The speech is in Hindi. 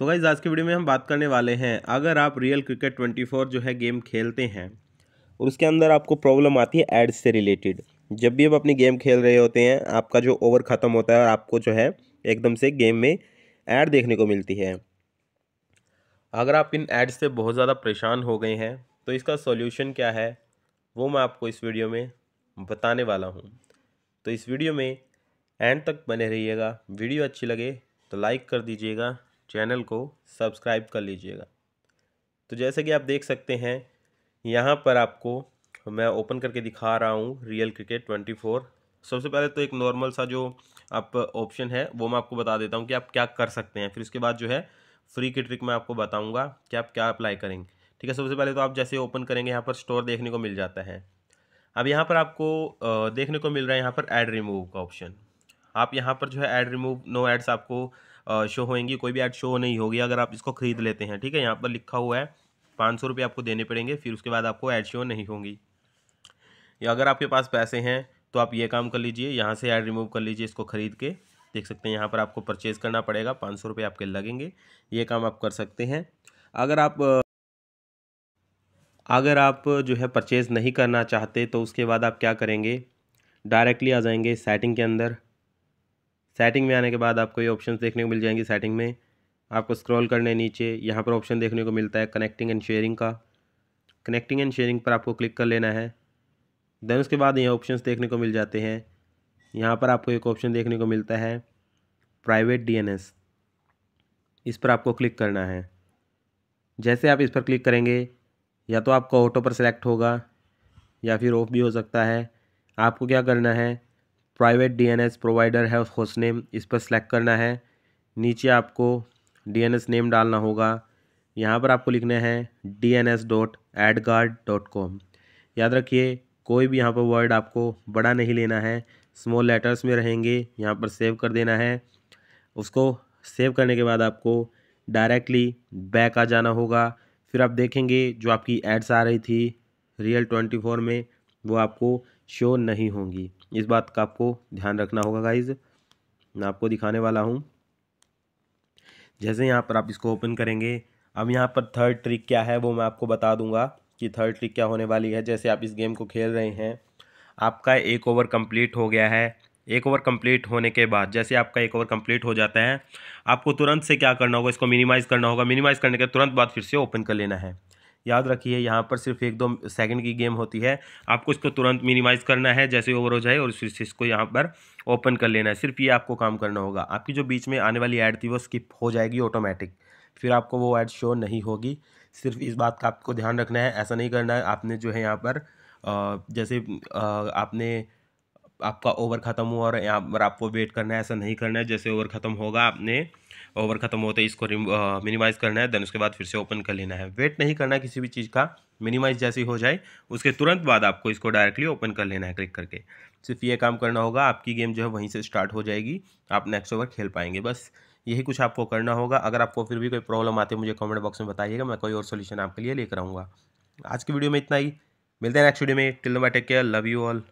सो गाइज आज के वीडियो में हम बात करने वाले हैं अगर आप रियल क्रिकेट ट्वेंटी फ़ोर जो है गेम खेलते हैं और उसके अंदर आपको प्रॉब्लम आती है एड्स से रिलेटेड जब भी आप अपनी गेम खेल रहे होते हैं आपका जो ओवर ख़त्म होता है और आपको जो है एकदम से गेम में ऐड देखने को मिलती है अगर आप इन एड्स से बहुत ज़्यादा परेशान हो गए हैं तो इसका सॉल्यूशन क्या है वो मैं आपको इस वीडियो में बताने वाला हूँ तो इस वीडियो में एंड तक बने रहिएगा वीडियो अच्छी लगे तो लाइक कर दीजिएगा चैनल को सब्सक्राइब कर लीजिएगा तो जैसे कि आप देख सकते हैं यहाँ पर आपको मैं ओपन करके दिखा रहा हूँ रियल क्रिकेट ट्वेंटी फोर सबसे पहले तो एक नॉर्मल सा जो आप ऑप्शन है वो मैं आपको बता देता हूँ कि आप क्या कर सकते हैं फिर उसके बाद जो है फ्री की ट्रिक मैं आपको बताऊँगा कि आप क्या अप्लाई करेंगे ठीक है सबसे पहले तो आप जैसे ओपन करेंगे यहाँ पर स्टोर देखने को मिल जाता है अब यहाँ पर आपको देखने को मिल रहा है यहाँ पर ऐड रिमूव का ऑप्शन आप यहाँ पर जो है ऐड रिमूव नो एड्स आपको शो होएंगी कोई भी ऐड शो नहीं होगी अगर आप इसको खरीद लेते हैं ठीक है यहाँ पर लिखा हुआ है पाँच सौ रुपये आपको देने पड़ेंगे फिर उसके बाद आपको ऐड शो नहीं होंगी या अगर आपके पास पैसे हैं तो आप ये काम कर लीजिए यहाँ से ऐड रिमूव कर लीजिए इसको खरीद के देख सकते हैं यहाँ पर आपको परचेज़ करना पड़ेगा पाँच सौ रुपये आपके लगेंगे ये काम आप कर सकते हैं अगर आप अगर आप जो है परचेज़ नहीं करना चाहते तो उसके बाद आप क्या करेंगे डायरेक्टली आ जाएंगे सेटिंग के अंदर सेटिंग में आने के बाद आपको ये ऑप्शन देखने को मिल जाएंगे सेटिंग में आपको स्क्रॉल करने नीचे यहाँ पर ऑप्शन देखने को मिलता है कनेक्टिंग एंड शेयरिंग का कनेक्टिंग एंड शेयरिंग पर आपको क्लिक कर लेना है देन उसके बाद यहाँ ऑप्शन देखने को मिल जाते हैं यहाँ पर आपको एक ऑप्शन देखने को मिलता है प्राइवेट डीएनएस इस पर आपको क्लिक करना है जैसे आप इस पर क्लिक करेंगे या तो आपका ऑटो पर सेलेक्ट होगा या फिर ऑफ भी हो सकता है आपको क्या करना है प्राइवेट डीएनएस प्रोवाइडर है होस्ट नेम इस पर सेलेक्ट करना है नीचे आपको डीएनएस नेम डालना होगा यहाँ पर आपको लिखना है D N S dot AdGuard dot com याद रखिए कोई भी यहाँ पर वर्ड आपको बड़ा नहीं लेना है स्मॉल लेटर्स में रहेंगे यहाँ पर सेव कर देना है उसको सेव करने के बाद आपको डायरेक्टली बैक आ जाना होगा फिर आप देखेंगे जो आपकी एड्स आ रही थी रियल ट्वेंटी फोर में वो आपको शो नहीं होंगी इस बात का आपको ध्यान रखना होगा गाइज़ मैं आपको दिखाने वाला हूँ जैसे यहाँ पर आप इसको ओपन करेंगे अब यहाँ पर थर्ड ट्रिक क्या है वो मैं आपको बता दूंगा कि थर्ड ट्रिक क्या होने वाली है जैसे आप इस गेम को खेल रहे हैं आपका एक ओवर कंप्लीट हो गया है एक ओवर कंप्लीट होने के बाद जैसे आपका एक ओवर कंप्लीट हो जाता है आपको तुरंत से क्या करना होगा इसको मिनिमाइज़ करना होगा मिनिमाइज़ करने के तुरंत बाद फिर से ओपन कर लेना है याद रखिए यहाँ पर सिर्फ एक दो सेकंड की गेम होती है आपको इसको तुरंत मिनिमाइज़ करना है जैसे ओवर हो जाए और फिर इसको यहाँ पर ओपन कर लेना है सिर्फ ये आपको काम करना होगा आपकी जो बीच में आने वाली ऐड थी वो स्किप हो जाएगी ऑटोमेटिक फिर आपको वो ऐड शो नहीं होगी सिर्फ इस बात का आपको ध्यान रखना है ऐसा नहीं करना है आपने जो है यहाँ पर जैसे आपने आपका ओवर ख़त्म हुआ और यहाँ पर आपको वेट करना है ऐसा नहीं करना है जैसे ओवर ख़त्म होगा आपने ओवर ख़त्म होते इसको मिनिमाइज़ करना है देन उसके बाद फिर से ओपन कर लेना है वेट नहीं करना है किसी भी चीज़ का मिनिमाइज जैसी हो जाए उसके तुरंत बाद आपको इसको डायरेक्टली ओपन कर लेना है क्लिक करके सिर्फ ये काम करना होगा आपकी गेम जो है वहीं से स्टार्ट हो जाएगी आप नेक्स्ट ओवर खेल पाएंगे बस यही कुछ आपको करना होगा अगर आपको फिर भी कोई प्रॉब्लम आती है मुझे कमेंट बॉक्स में बताइएगा मैं कोई और सोल्यूशन आपके लिए लेकर आऊँगा आज की वीडियो में इतना ही मिलते हैं नेक्स्ट वीडियो में till number take care love you all